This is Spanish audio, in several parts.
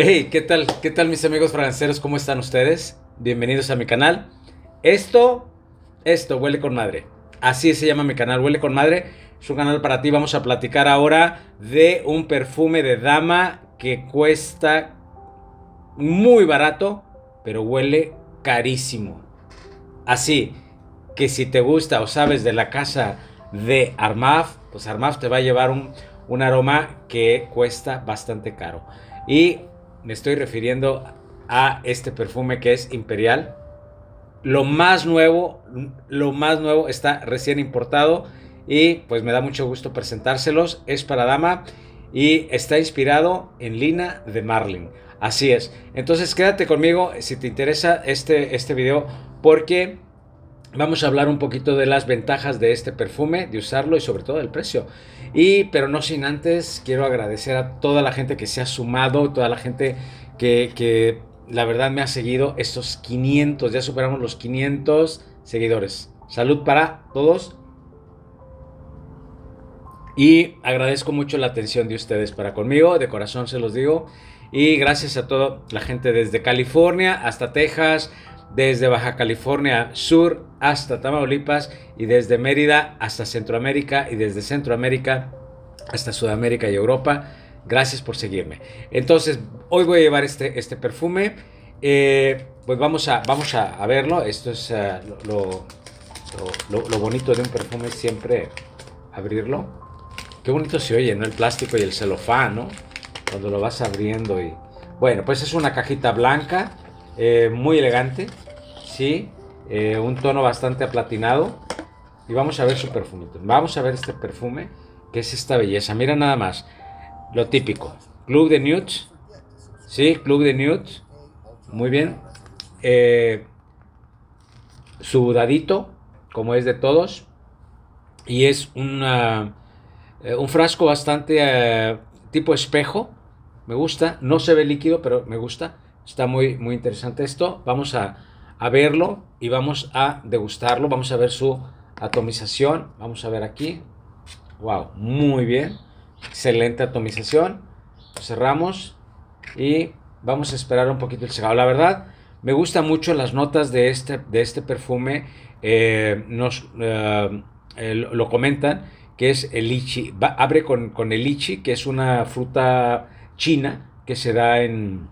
Hey, ¿qué tal? ¿Qué tal mis amigos franceros? ¿Cómo están ustedes? Bienvenidos a mi canal. Esto, esto, huele con madre. Así se llama mi canal, huele con madre. Es un canal para ti. Vamos a platicar ahora de un perfume de dama que cuesta muy barato, pero huele carísimo. Así que si te gusta o sabes de la casa de Armaf, pues Armaf te va a llevar un, un aroma que cuesta bastante caro. Y me estoy refiriendo a este perfume que es Imperial. Lo más nuevo, lo más nuevo está recién importado y pues me da mucho gusto presentárselos. Es para dama y está inspirado en Lina de Marlin. Así es. Entonces quédate conmigo si te interesa este, este video porque Vamos a hablar un poquito de las ventajas de este perfume, de usarlo y sobre todo del precio. Y pero no sin antes, quiero agradecer a toda la gente que se ha sumado, toda la gente que, que la verdad me ha seguido estos 500, ya superamos los 500 seguidores. Salud para todos. Y agradezco mucho la atención de ustedes para conmigo, de corazón se los digo. Y gracias a toda la gente desde California hasta Texas, desde Baja California Sur hasta Tamaulipas y desde Mérida hasta Centroamérica y desde Centroamérica hasta Sudamérica y Europa. Gracias por seguirme. Entonces, hoy voy a llevar este, este perfume. Eh, pues vamos a, vamos a, verlo. Esto es eh, lo, lo, lo, bonito de un perfume, siempre abrirlo. Qué bonito se oye, ¿no? El plástico y el celofán, ¿no? Cuando lo vas abriendo y... Bueno, pues es una cajita blanca eh, muy elegante, ¿sí? Eh, un tono bastante aplatinado. Y vamos a ver su perfume. Vamos a ver este perfume, que es esta belleza. Mira nada más, lo típico. Club de Nudes, ¿sí? Club de Nudes, muy bien. Eh, sudadito, como es de todos. Y es una, un frasco bastante tipo espejo. Me gusta, no se ve líquido, pero me gusta Está muy, muy interesante esto. Vamos a, verlo y vamos a degustarlo. Vamos a ver su atomización. Vamos a ver aquí. Wow, muy bien. Excelente atomización. Cerramos y vamos a esperar un poquito el secado. La verdad, me gustan mucho las notas de este, de este perfume. Eh, nos eh, lo comentan que es el ichi abre con, con el ichi que es una fruta china que se da en,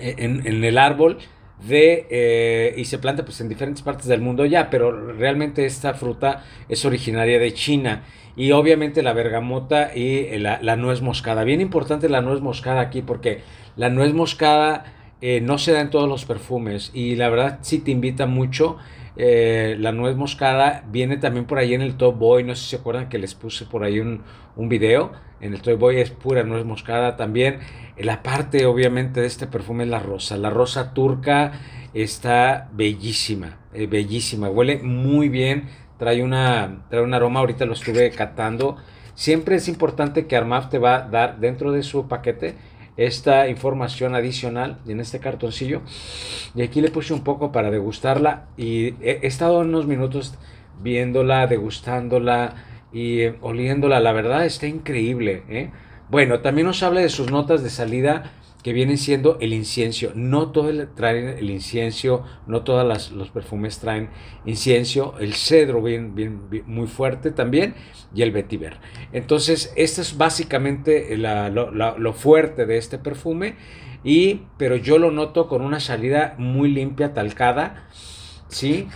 en, el árbol de eh, y se planta pues en diferentes partes del mundo ya, pero realmente esta fruta es originaria de China y obviamente la bergamota y la, nuez moscada. Bien importante la nuez moscada aquí porque la nuez moscada eh, no se da en todos los perfumes y la verdad sí te invita mucho eh, la nuez moscada viene también por ahí en el Top Boy. No sé si se acuerdan que les puse por ahí un, un video. En el Top Boy es pura nuez moscada también. La parte, obviamente, de este perfume es la rosa. La rosa turca está bellísima, eh, bellísima. Huele muy bien. Trae, una, trae un aroma. Ahorita lo estuve catando. Siempre es importante que Armaf te va a dar dentro de su paquete esta información adicional en este cartoncillo. Y aquí le puse un poco para degustarla y he, estado unos minutos viéndola, degustándola y eh, oliéndola. La verdad está increíble. ¿eh? Bueno, también nos habla de sus notas de salida que vienen siendo el incienso. No todos traen el incienso, no todos los perfumes traen incienso, el cedro bien, bien, muy fuerte también y el vetiver. Entonces, esto es básicamente lo, fuerte de este perfume, y, pero yo lo noto con una salida muy limpia, talcada, ¿sí?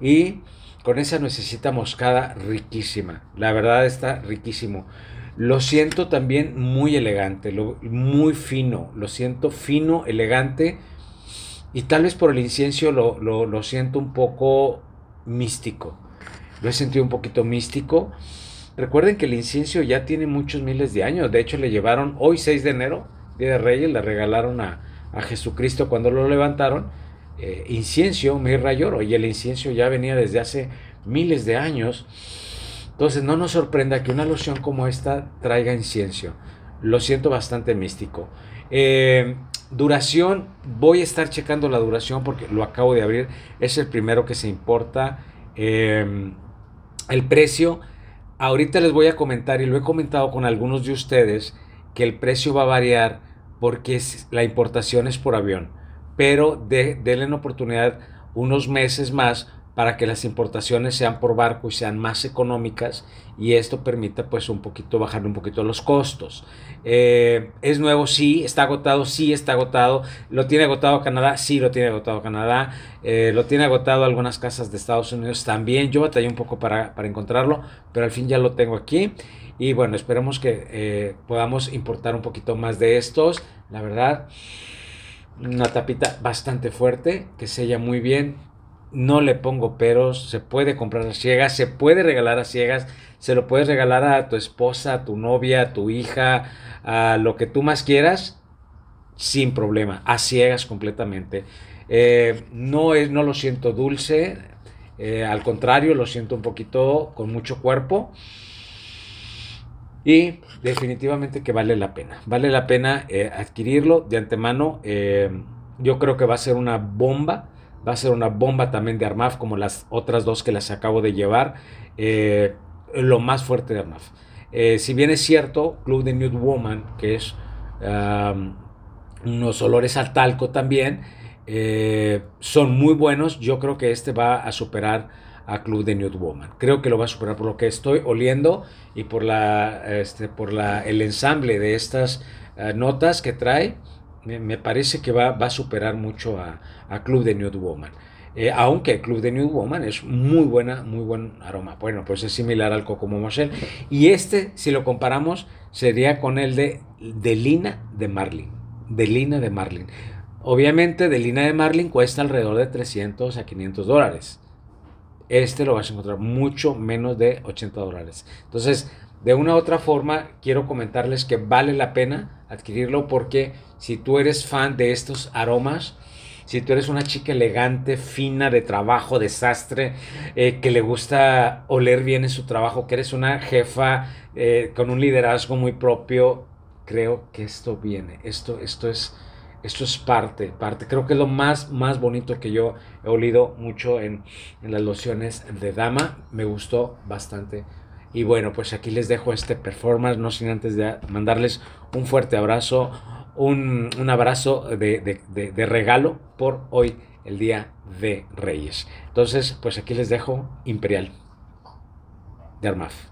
Y con esa necesita moscada riquísima. La verdad está riquísimo. Lo siento también muy elegante, lo, muy fino. Lo siento fino, elegante. Y tal vez por el incienso lo, siento un poco místico. Lo he sentido un poquito místico. Recuerden que el incienso ya tiene muchos miles de años. De hecho, le llevaron hoy 6 de enero, Día de Reyes, le regalaron a, Jesucristo cuando lo levantaron. Eh, incienso, mirra y Y el incienso ya venía desde hace miles de años. Entonces no nos sorprenda que una loción como esta traiga incienso. Lo siento bastante místico. Eh, duración, voy a estar checando la duración porque lo acabo de abrir. Es el primero que se importa. Em, el precio, ahorita les voy a comentar y lo he comentado con algunos de ustedes que el precio va a variar porque la importación es por avión. Pero de, denle oportunidad unos meses más para que las importaciones sean por barco y sean más económicas y esto permita pues un poquito bajar un poquito los costos. Eh, es nuevo, sí, está agotado, sí, está agotado. Lo tiene agotado Canadá, sí, lo tiene agotado Canadá. Eh, lo tiene agotado algunas casas de Estados Unidos también. Yo batallé un poco para, encontrarlo, pero al fin ya lo tengo aquí. Y bueno, esperemos que eh, podamos importar un poquito más de estos. La verdad, una tapita bastante fuerte que sella muy bien no le pongo peros, se puede comprar a ciegas, se puede regalar a ciegas, se lo puedes regalar a tu esposa, a tu novia, a tu hija, a lo que tú más quieras, sin problema, a ciegas completamente. Eh, no, es, no lo siento dulce, eh, al contrario, lo siento un poquito con mucho cuerpo. Y definitivamente que vale la pena, vale la pena eh, adquirirlo de antemano. yo creo que va a ser una bomba va a ser una bomba también de Armaf, como las otras dos que las acabo de llevar. Eh, lo más fuerte de Armaf. Eh, si bien es cierto, Club de Nude Woman, que es unos olores al talco también, eh, son muy buenos. Yo creo que este va a superar a Club de Nude Woman. Creo que lo va a superar por lo que estoy oliendo y por, la, este, por el ensamble de estas notas que trae me, parece que va, a superar mucho a, Club de New Woman. Eh, aunque el Club de New Woman es muy buena, muy buen aroma. Bueno, pues es similar al Coco Mosel. Y este, si lo comparamos, sería con el de, Delina Lina de Marlin. delina de Marlin. Obviamente, delina de Marlin cuesta alrededor de 300 a 500 dólares. Este lo vas a encontrar mucho menos de 80 dólares. Entonces, de una u otra forma quiero comentarles que vale la pena adquirirlo porque si tú eres fan de estos aromas, si tú eres una chica elegante, fina, de trabajo, desastre, sastre, eh, que le gusta oler bien en su trabajo, que eres una jefa eh, con un liderazgo muy propio, creo que esto viene, esto, esto es... Esto es parte, parte. Creo que es lo más, más bonito que yo he olido mucho en, en las lociones de dama. Me gustó bastante, y bueno, pues aquí les dejo este performance, no sin antes de mandarles un fuerte abrazo, un, abrazo de, de regalo por hoy, el Día de Reyes. Entonces, pues aquí les dejo Imperial de Armaf.